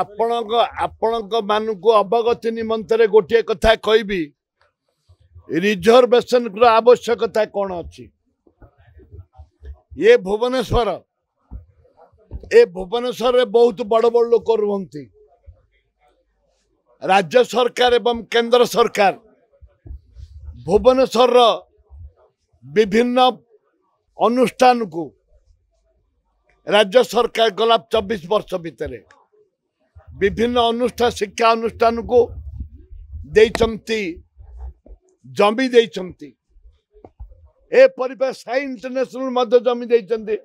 ଆପଣଙ୍କ ଆପଣଙ୍କ ମାନଙ୍କୁ ଅବଗତି ନିମନ୍ତରେ ଗୋଟିଏ କଥା କହିବି ରିଜର୍ଭେସନର ଆବଶ୍ୟକତା କ'ଣ ଅଛି ଏ ଭୁବନେଶ୍ୱର ଏ ଭୁବନେଶ୍ୱରରେ ବହୁତ ବଡ଼ ବଡ଼ ଲୋକ ରୁହନ୍ତି ରାଜ୍ୟ ସରକାର ଏବଂ କେନ୍ଦ୍ର ସରକାର ଭୁବନେଶ୍ୱରର ବିଭିନ୍ନ ଅନୁଷ୍ଠାନକୁ ରାଜ୍ୟ ସରକାର ଗଲା ଚବିଶ ବର୍ଷ ଭିତରେ विभिन्न अनुष्ठान शिक्षा अनुष्ठान को दे जमी दे सी इंटरनेशनल जमी दे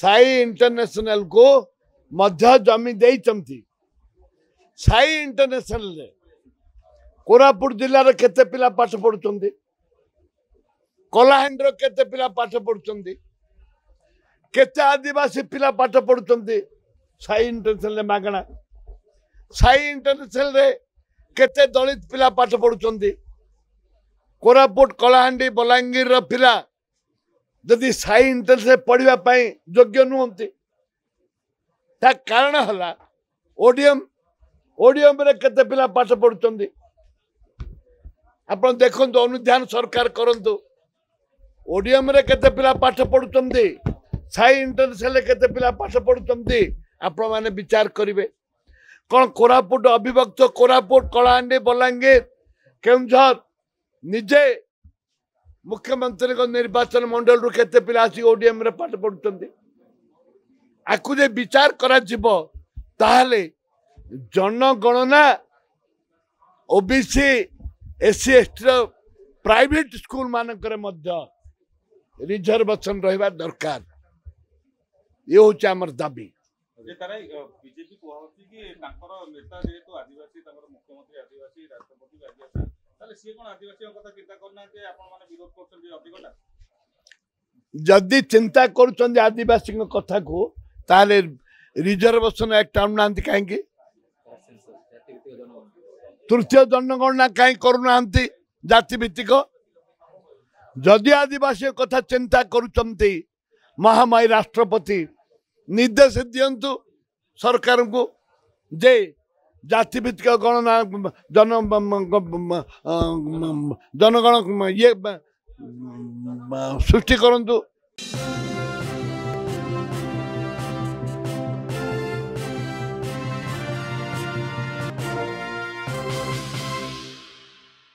सी इंटरनेशनल को मध्य जमी दे सी इंटरनेशनल कोरापुट जिलार केते पिला पाठ पढ़ु कलाहां केते पिला पाठ पढ़ु केते आदिवासी पिला पाठ पढ़ु ସାଇ ଇଣ୍ଟରନ୍ୟାସନାଲରେ ମାଗଣା ସାଇ ଇଣ୍ଟରନ୍ୟାସନାଲରେ କେତେ ଦଳିତ ପିଲା ପାଠ ପଢ଼ୁଛନ୍ତି କୋରାପୁଟ କଳାହାଣ୍ଡି ବଲାଙ୍ଗୀରର ପିଲା ଯଦି ସାଇ ଇଣ୍ଟରନ୍ୟାସନାଲ ପଢ଼ିବା ପାଇଁ ଯୋଗ୍ୟ ନୁହନ୍ତି ତା କାରଣ ହେଲା ଓଡିଏମ୍ ଓଡିଏମ୍ରେ କେତେ ପିଲା ପାଠ ପଢ଼ୁଛନ୍ତି ଆପଣ ଦେଖନ୍ତୁ ଅନୁଧ୍ୟାନ ସରକାର କରନ୍ତୁ ଓଡିଏମ୍ରେ କେତେ ପିଲା ପାଠ ପଢ଼ୁଛନ୍ତି ସାଇ ଇଣ୍ଟରନ୍ୟାସନାଲରେ କେତେ ପିଲା ପାଠ ପଢ଼ୁଛନ୍ତି आप विचार करेंगे कौन कोरापुट अभिभक्त कोरापुट कलाहां बलांगीर के निजे मुख्यमंत्री निर्वाचन मंडल रू के आस आसम पाठ पढ़ुंट आपको जो विचार करणगणना O B C S C S T प्राइट स्कूल मानक रिजर्वेशन रहा दरकार ये हूँ आम दाबी ଯେ ତାର ବିଜେପି କୁହାହଉଛି କି ତାଙ୍କର ନେତା ଯେହେତୁ ଆଦିବାସୀ ତାଙ୍କର ମୁଖ୍ୟମନ୍ତ୍ରୀ ଆଦିବାସୀ ରାଷ୍ଟ୍ରପତି ଆଦିବାସୀ ତାହେଲେ ସିଏ କଣ ଆଦିବାସୀଙ୍କ କଥା ଚିନ୍ତା କରୁନାହାନ୍ତି ଆପଣମାନେ ବିରୋଧ କରୁଛନ୍ତି ଅଧିକଟା ଯଦି ଚିନ୍ତା କରୁଛନ୍ତି ଆଦିବାସୀଙ୍କ କଥାକୁ ତାହେଲେ ରିଜର୍ଭେସନ୍ ଆକ୍ଟ ଆଣୁନାହାନ୍ତି କାହିଁକି ତୃତୀୟ ଜନଗଣନା କାହିଁ କରୁନାହାନ୍ତି ଜାତିଭିତ୍ତିକ ଯଦି ଆଦିବାସୀଙ୍କ କଥା ଚିନ୍ତା କରୁଛନ୍ତି ମହାମାୟୀ ରାଷ୍ଟ୍ରପତି निर्देश सिद्धियंतु सरकार को जे जातिभित्तिक गणना जन जनगण ये सृष्टि करूँ